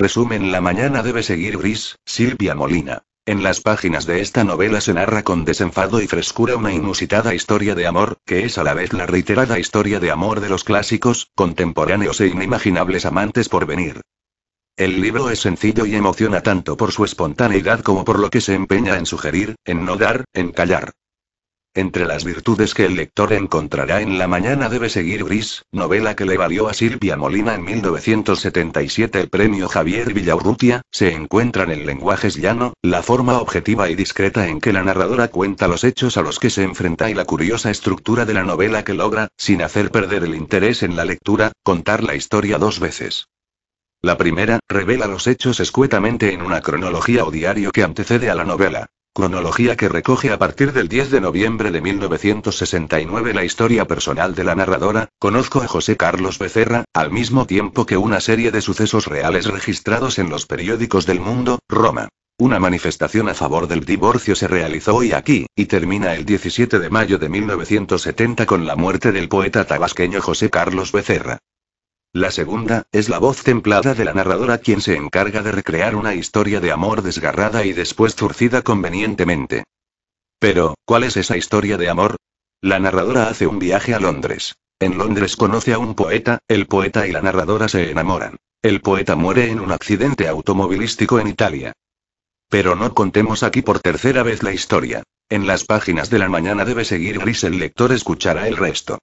Resumen La mañana debe seguir gris, Silvia Molina. En las páginas de esta novela se narra con desenfado y frescura una inusitada historia de amor, que es a la vez la reiterada historia de amor de los clásicos, contemporáneos e inimaginables amantes por venir. El libro es sencillo y emociona tanto por su espontaneidad como por lo que se empeña en sugerir, en no dar, en callar. Entre las virtudes que el lector encontrará en La Mañana debe seguir Gris, novela que le valió a Silvia Molina en 1977 el premio Javier Villaurrutia, se encuentran en lenguaje llano, la forma objetiva y discreta en que la narradora cuenta los hechos a los que se enfrenta y la curiosa estructura de la novela que logra, sin hacer perder el interés en la lectura, contar la historia dos veces. La primera, revela los hechos escuetamente en una cronología o diario que antecede a la novela. Cronología que recoge a partir del 10 de noviembre de 1969 la historia personal de la narradora, conozco a José Carlos Becerra, al mismo tiempo que una serie de sucesos reales registrados en los periódicos del mundo, Roma. Una manifestación a favor del divorcio se realizó hoy aquí, y termina el 17 de mayo de 1970 con la muerte del poeta tabasqueño José Carlos Becerra. La segunda, es la voz templada de la narradora quien se encarga de recrear una historia de amor desgarrada y después zurcida convenientemente. Pero, ¿cuál es esa historia de amor? La narradora hace un viaje a Londres. En Londres conoce a un poeta, el poeta y la narradora se enamoran. El poeta muere en un accidente automovilístico en Italia. Pero no contemos aquí por tercera vez la historia. En las páginas de la mañana debe seguir gris el lector escuchará el resto.